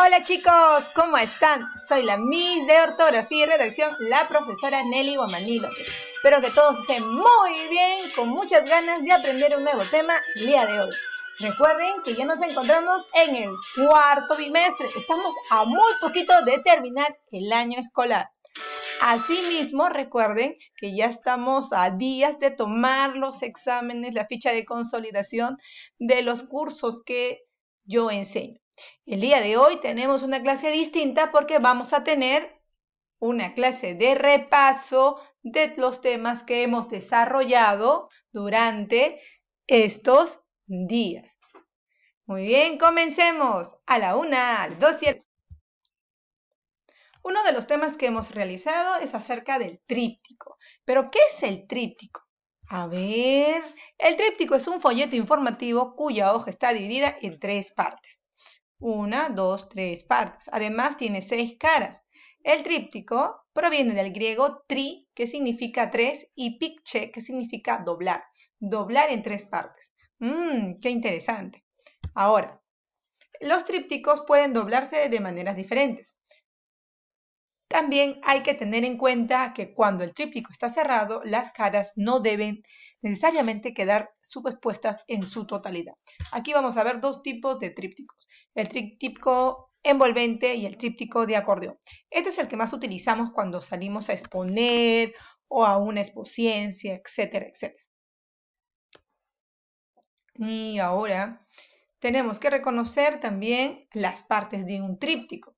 Hola chicos, ¿cómo están? Soy la Miss de Ortografía y Redacción, la profesora Nelly Guamanilo. Espero que todos estén muy bien, con muchas ganas de aprender un nuevo tema el día de hoy. Recuerden que ya nos encontramos en el cuarto bimestre. Estamos a muy poquito de terminar el año escolar. Asimismo, recuerden que ya estamos a días de tomar los exámenes, la ficha de consolidación de los cursos que yo enseño. El día de hoy tenemos una clase distinta porque vamos a tener una clase de repaso de los temas que hemos desarrollado durante estos días. Muy bien, comencemos a la una, al dos y al... Uno de los temas que hemos realizado es acerca del tríptico. ¿Pero qué es el tríptico? A ver, el tríptico es un folleto informativo cuya hoja está dividida en tres partes. Una, dos, tres partes. Además tiene seis caras. El tríptico proviene del griego tri, que significa tres, y picche, que significa doblar. Doblar en tres partes. Mmm, qué interesante. Ahora, los trípticos pueden doblarse de maneras diferentes. También hay que tener en cuenta que cuando el tríptico está cerrado, las caras no deben necesariamente quedar subexpuestas en su totalidad. Aquí vamos a ver dos tipos de trípticos, el tríptico envolvente y el tríptico de acordeón. Este es el que más utilizamos cuando salimos a exponer o a una expociencia, etcétera, etcétera. Y ahora tenemos que reconocer también las partes de un tríptico.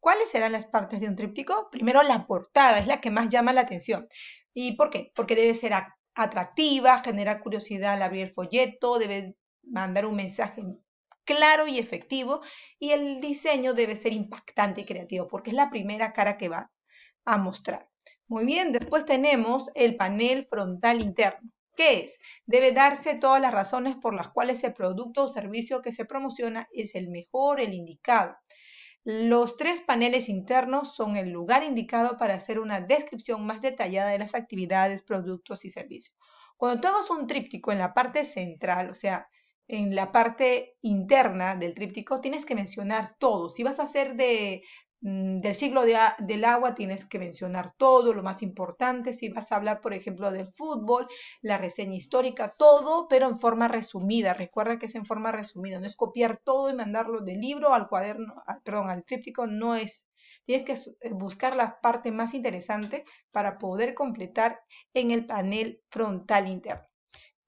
¿Cuáles serán las partes de un tríptico? Primero, la portada es la que más llama la atención. ¿Y por qué? Porque debe ser atractiva, generar curiosidad al abrir el folleto, debe mandar un mensaje claro y efectivo y el diseño debe ser impactante y creativo porque es la primera cara que va a mostrar. Muy bien, después tenemos el panel frontal interno. ¿Qué es? Debe darse todas las razones por las cuales el producto o servicio que se promociona es el mejor, el indicado. Los tres paneles internos son el lugar indicado para hacer una descripción más detallada de las actividades, productos y servicios. Cuando tú hagas un tríptico en la parte central, o sea, en la parte interna del tríptico, tienes que mencionar todo. Si vas a hacer de Mm, del siglo del agua tienes que mencionar todo, lo más importante, si vas a hablar, por ejemplo, del fútbol, la reseña histórica, todo, pero en forma resumida. Recuerda que es en forma resumida, no es copiar todo y mandarlo del libro al cuaderno, perdón, al tríptico, no es. Tienes que eh, buscar la parte más interesante para poder completar en el panel frontal interno.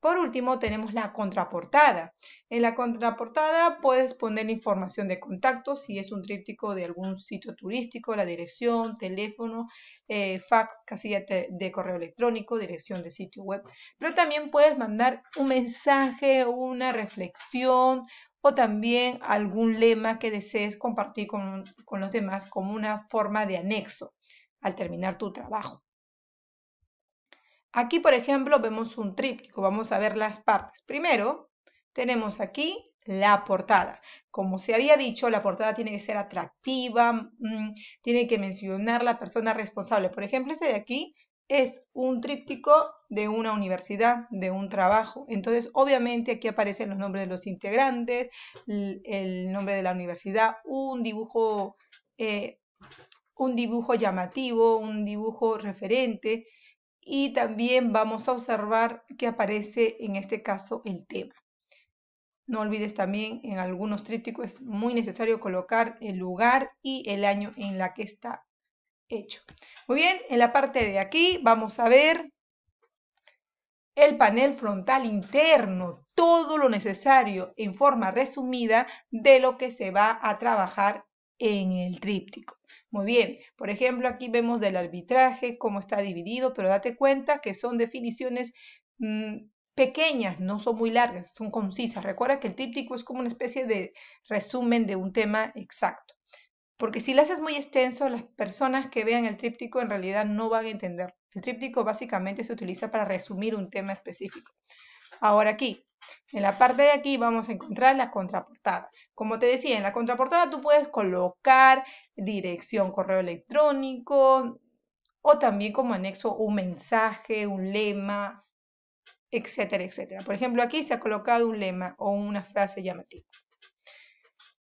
Por último, tenemos la contraportada. En la contraportada puedes poner información de contacto, si es un tríptico de algún sitio turístico, la dirección, teléfono, eh, fax, casilla de correo electrónico, dirección de sitio web. Pero también puedes mandar un mensaje, una reflexión o también algún lema que desees compartir con los demás como una forma de anexo al terminar tu trabajo. Aquí, por ejemplo, vemos un tríptico. Vamos a ver las partes. Primero, tenemos aquí la portada. Como se había dicho, la portada tiene que ser atractiva, mm, tiene que mencionar la persona responsable. Por ejemplo, este de aquí es un tríptico de una universidad, de un trabajo. Entonces, obviamente aquí aparecen los nombres de los integrantes, el nombre de la universidad, un dibujo, eh, un dibujo llamativo, un dibujo referente y también vamos a observar que aparece en este caso el tema. No olvides también en algunos trípticos es muy necesario colocar el lugar y el año en la que está hecho. Muy bien, en la parte de aquí vamos a ver el panel frontal interno, todo lo necesario en forma resumida de lo que se va a trabajar en el tríptico. Muy bien, por ejemplo, aquí vemos del arbitraje, cómo está dividido, pero date cuenta que son definiciones mm, pequeñas, no son muy largas, son concisas. Recuerda que el tríptico es como una especie de resumen de un tema exacto. Porque si lo haces muy extenso, las personas que vean el tríptico en realidad no van a entender. El tríptico básicamente se utiliza para resumir un tema específico. Ahora aquí, en la parte de aquí vamos a encontrar la contraportada. Como te decía, en la contraportada tú puedes colocar dirección, correo electrónico o también como anexo un mensaje, un lema, etcétera, etcétera. Por ejemplo, aquí se ha colocado un lema o una frase llamativa.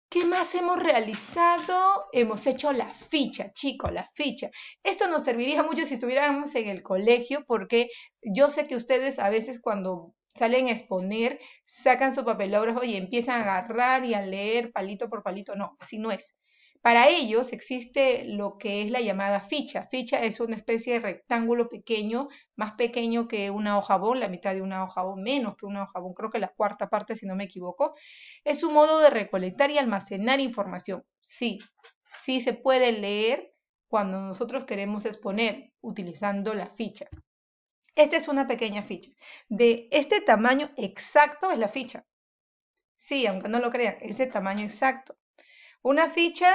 ¿Qué más hemos realizado? Hemos hecho la ficha, chicos, la ficha. Esto nos serviría mucho si estuviéramos en el colegio porque yo sé que ustedes a veces cuando salen a exponer, sacan su papelógrafo y empiezan a agarrar y a leer palito por palito. No, así no es. Para ellos existe lo que es la llamada ficha. Ficha es una especie de rectángulo pequeño, más pequeño que una hoja bon, la mitad de una hoja bon, menos que una hoja bon, creo que la cuarta parte si no me equivoco. Es un modo de recolectar y almacenar información. Sí, sí se puede leer cuando nosotros queremos exponer utilizando la ficha. Esta es una pequeña ficha. De este tamaño exacto es la ficha. Sí, aunque no lo crean, es el tamaño exacto. Una ficha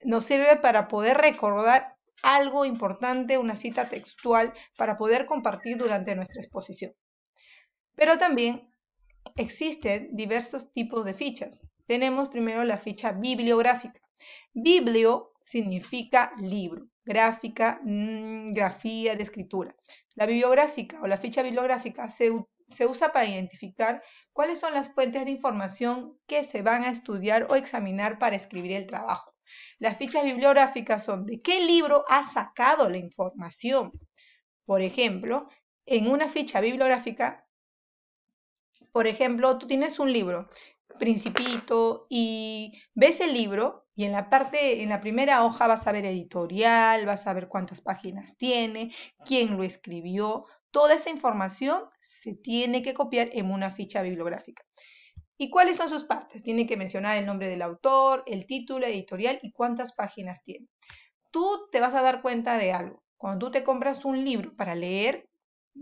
nos sirve para poder recordar algo importante, una cita textual, para poder compartir durante nuestra exposición. Pero también existen diversos tipos de fichas. Tenemos primero la ficha bibliográfica. Biblio significa libro gráfica, mm, grafía de escritura. La bibliográfica o la ficha bibliográfica se, se usa para identificar cuáles son las fuentes de información que se van a estudiar o examinar para escribir el trabajo. Las fichas bibliográficas son de qué libro ha sacado la información. Por ejemplo, en una ficha bibliográfica, por ejemplo, tú tienes un libro, Principito, y ves el libro y en la parte, en la primera hoja vas a ver editorial, vas a ver cuántas páginas tiene, quién lo escribió. Toda esa información se tiene que copiar en una ficha bibliográfica. ¿Y cuáles son sus partes? Tiene que mencionar el nombre del autor, el título editorial y cuántas páginas tiene. Tú te vas a dar cuenta de algo. Cuando tú te compras un libro para leer,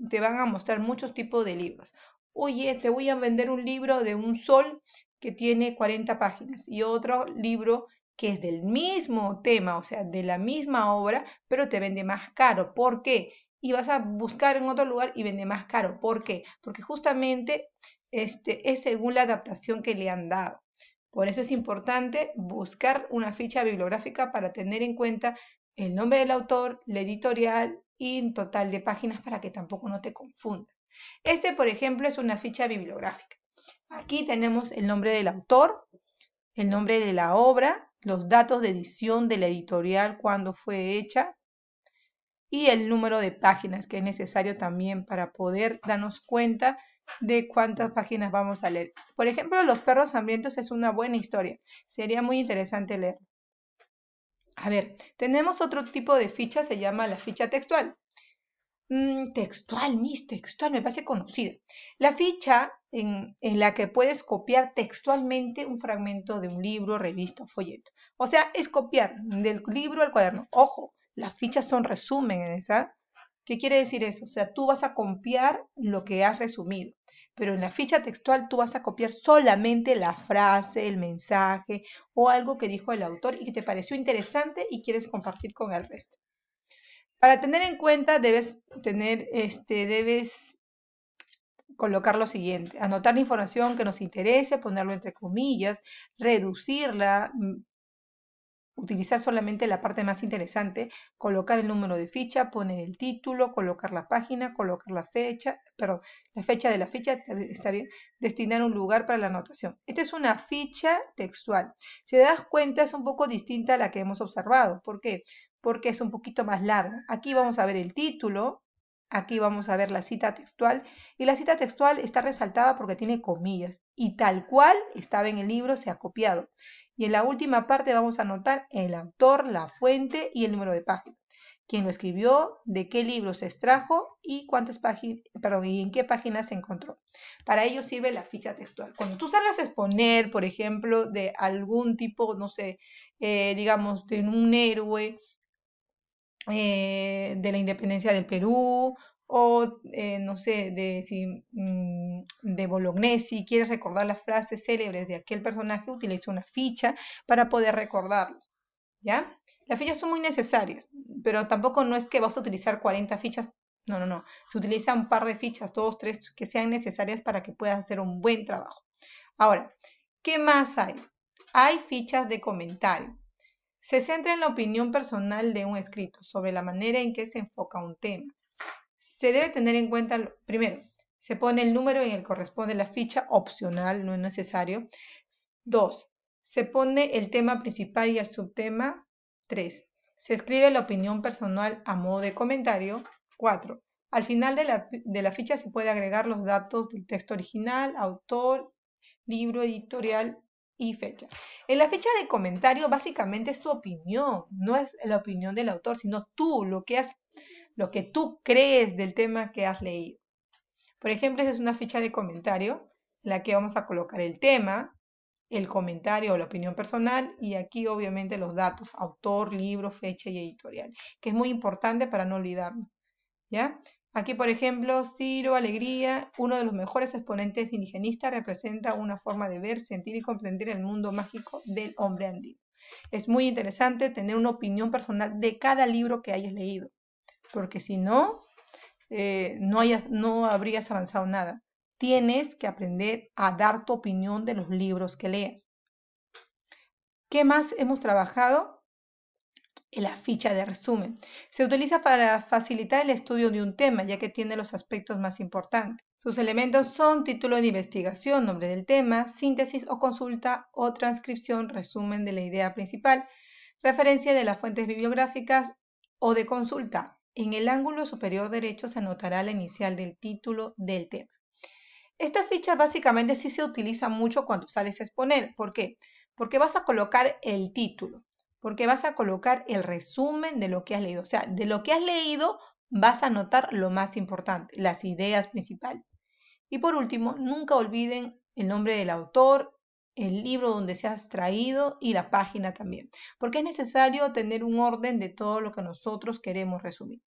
te van a mostrar muchos tipos de libros. Oye, te voy a vender un libro de un sol que tiene 40 páginas y otro libro que es del mismo tema, o sea, de la misma obra, pero te vende más caro. ¿Por qué? Y vas a buscar en otro lugar y vende más caro. ¿Por qué? Porque justamente este, es según la adaptación que le han dado. Por eso es importante buscar una ficha bibliográfica para tener en cuenta el nombre del autor, la editorial y el total de páginas para que tampoco no te confundas. Este, por ejemplo, es una ficha bibliográfica. Aquí tenemos el nombre del autor, el nombre de la obra, los datos de edición de la editorial cuando fue hecha y el número de páginas que es necesario también para poder darnos cuenta de cuántas páginas vamos a leer. Por ejemplo, Los perros hambrientos es una buena historia. Sería muy interesante leer. A ver, tenemos otro tipo de ficha, se llama la ficha textual. Mm, textual, mis textual, me parece conocida. La ficha en, la que puedes copiar textualmente un fragmento de un libro, revista o folleto. O sea, es copiar del libro al cuaderno. Ojo, las fichas son resúmenes, esa. ¿Qué quiere decir eso? O sea, tú vas a copiar lo que has resumido, pero en la ficha textual tú vas a copiar solamente la frase, el mensaje o algo que dijo el autor y que te pareció interesante y quieres compartir con el resto. Para tener en cuenta debes tener, este, debes colocar lo siguiente, anotar la información que nos interese, ponerlo entre comillas, reducirla, mm, utilizar solamente la parte más interesante, colocar el número de ficha, poner el título, colocar la página, colocar la fecha, perdón, la fecha de la ficha, está bien, destinar un lugar para la anotación. Esta es una ficha textual. Si te das cuenta es un poco distinta a la que hemos observado. ¿Por qué? Porque es un poquito más larga. Aquí vamos a ver el título, Aquí vamos a ver la cita textual y la cita textual está resaltada porque tiene comillas y tal cual estaba en el libro se ha copiado. Y en la última parte vamos a anotar el autor, la fuente y el número de página. Quién lo escribió, de qué libro se extrajo y cuántas páginas, perdón, y en qué página se encontró. Para ello sirve la ficha textual. Cuando tú salgas a exponer, por ejemplo, de algún tipo, no sé, eh, digamos, de un héroe, eh, de la independencia del Perú o, eh, no sé, de, si, mm, de Bolognesi quieres recordar las frases célebres de aquel personaje, utiliza una ficha para poder recordarlo. ¿Ya? Las fichas son muy necesarias, pero tampoco no es que vas a utilizar 40 fichas no, no, no. Se utiliza un par de fichas, dos, tres, pues, que sean necesarias para que puedas hacer un buen trabajo. Ahora, ¿qué más hay? Hay fichas de comentario. Se centra en la opinión personal de un escrito sobre la manera en que se enfoca un tema. Se debe tener en cuenta, primero, se pone el número en el que corresponde la ficha opcional, no es necesario. Dos, se pone el tema principal y el subtema. Tres, se escribe la opinión personal a modo de comentario. Cuatro, al final de la, de la ficha se puede agregar los datos del texto original, autor, libro, editorial, y fecha. En la fecha de comentario básicamente es tu opinión, no es la opinión del autor, sino tú, lo que, has, lo que tú crees del tema que has leído. Por ejemplo, esa es una ficha de comentario en la que vamos a colocar el tema, el comentario o la opinión personal y aquí obviamente los datos, autor, libro, fecha y editorial, que es muy importante para no olvidarnos. ¿Ya? Aquí, por ejemplo, Ciro Alegría, uno de los mejores exponentes de indigenista, representa una forma de ver, sentir y comprender el mundo mágico del hombre andino. Es muy interesante tener una opinión personal de cada libro que hayas leído, porque si no, eh, no habrías avanzado nada. Tienes que aprender a dar tu opinión de los libros que leas. ¿Qué más hemos trabajado? la ficha de resumen. Se utiliza para facilitar el estudio de un tema, ya que tiene los aspectos más importantes. Sus elementos son título de investigación, nombre del tema, síntesis o consulta o transcripción, resumen de la idea principal, referencia de las fuentes bibliográficas o de consulta. En el ángulo superior derecho se anotará la inicial del título del tema. Esta ficha básicamente sí se utiliza mucho cuando sales a exponer. ¿Por qué? Porque vas a colocar el título porque vas a colocar el resumen de lo que has leído. O sea, de lo que has leído vas a anotar lo más importante, las ideas principales. Y por último, nunca olviden el nombre del autor, el libro donde se ha traído y la página también, porque es necesario tener un orden de todo lo que nosotros queremos resumir.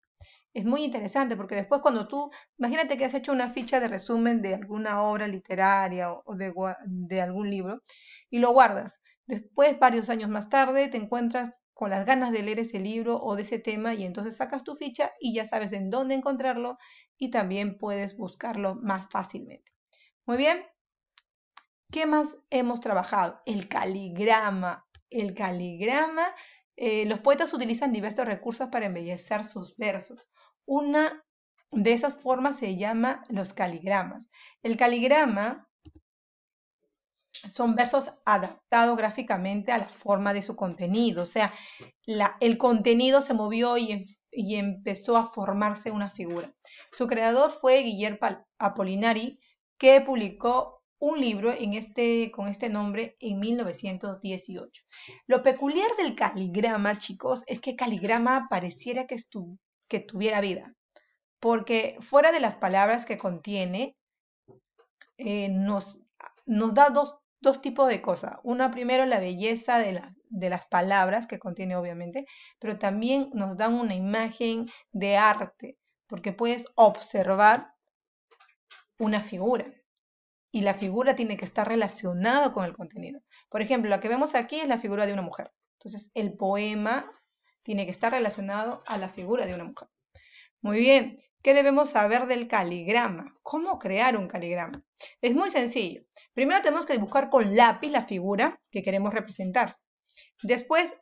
Es muy interesante porque después cuando tú, imagínate que has hecho una ficha de resumen de alguna obra literaria o de algún libro y lo guardas. Después, varios años más tarde, te encuentras con las ganas de leer ese libro o de ese tema y entonces sacas tu ficha y ya sabes en dónde encontrarlo y también puedes buscarlo más fácilmente. Muy bien. ¿Qué más hemos trabajado? El caligrama. El caligrama. Eh, los poetas utilizan diversos recursos para embellecer sus versos. Una de esas formas se llama los caligramas. El caligrama son versos adaptados gráficamente a la forma de su contenido. O sea, el contenido se movió em, y, empezó a formarse una figura. Su creador fue Guillermo Apolinari, que publicó un libro este, con este nombre en 1918. Lo peculiar del caligrama, chicos, es que caligrama pareciera que, tuviera vida, porque fuera de las palabras que contiene, eh, nos da dos dos tipos de cosas. Una, primero, la belleza de, las palabras que contiene, obviamente, pero también nos dan una imagen de arte, porque puedes observar una figura y la figura tiene que estar relacionada con el contenido. Por ejemplo, la que vemos aquí es la figura de una mujer. Entonces, el poema tiene que estar relacionado a la figura de una mujer. Muy bien, ¿Qué debemos saber del caligrama? ¿Cómo crear un caligrama? Es muy sencillo. Primero tenemos que dibujar con lápiz la figura que queremos representar. Después,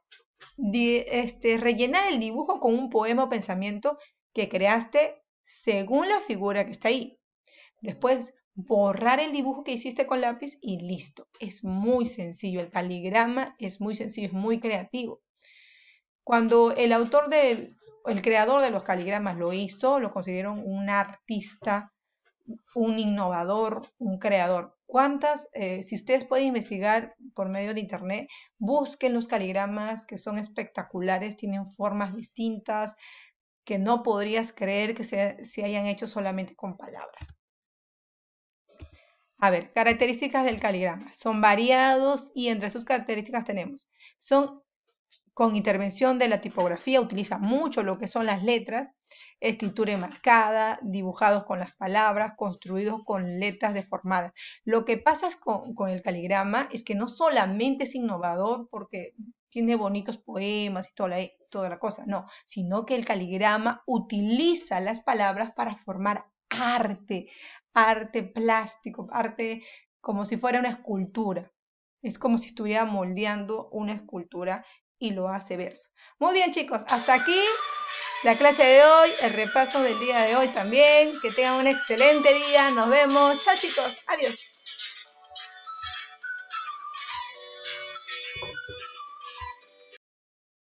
este, rellenar el dibujo con un poema o pensamiento que creaste según la figura que está ahí. Después, borrar el dibujo que hiciste con lápiz y listo. Es muy sencillo. El caligrama es muy sencillo, es muy creativo. Cuando el autor del, el creador de los caligramas lo hizo, lo consideraron un artista, un innovador, un creador. ¿Cuántas? Eh, si ustedes pueden investigar por medio de internet, busquen los caligramas que son espectaculares, tienen formas distintas, que no podrías creer que se, se hayan hecho solamente con palabras. A ver, características del caligrama. Son variados y entre sus características tenemos. Son con intervención de la tipografía, utiliza mucho lo que son las letras, escritura enmarcada, dibujados con las palabras, construidos con letras deformadas. Lo que pasa con, el caligrama es que no solamente es innovador porque tiene bonitos poemas y toda la, toda la cosa, no, sino que el caligrama utiliza las palabras para formar arte, arte plástico, arte como si fuera una escultura. Es como si estuviera moldeando una escultura y lo hace verso. Muy bien, chicos, hasta aquí la clase de hoy, el repaso del día de hoy también. Que tengan un excelente día. Nos vemos. Chao, chicos. Adiós.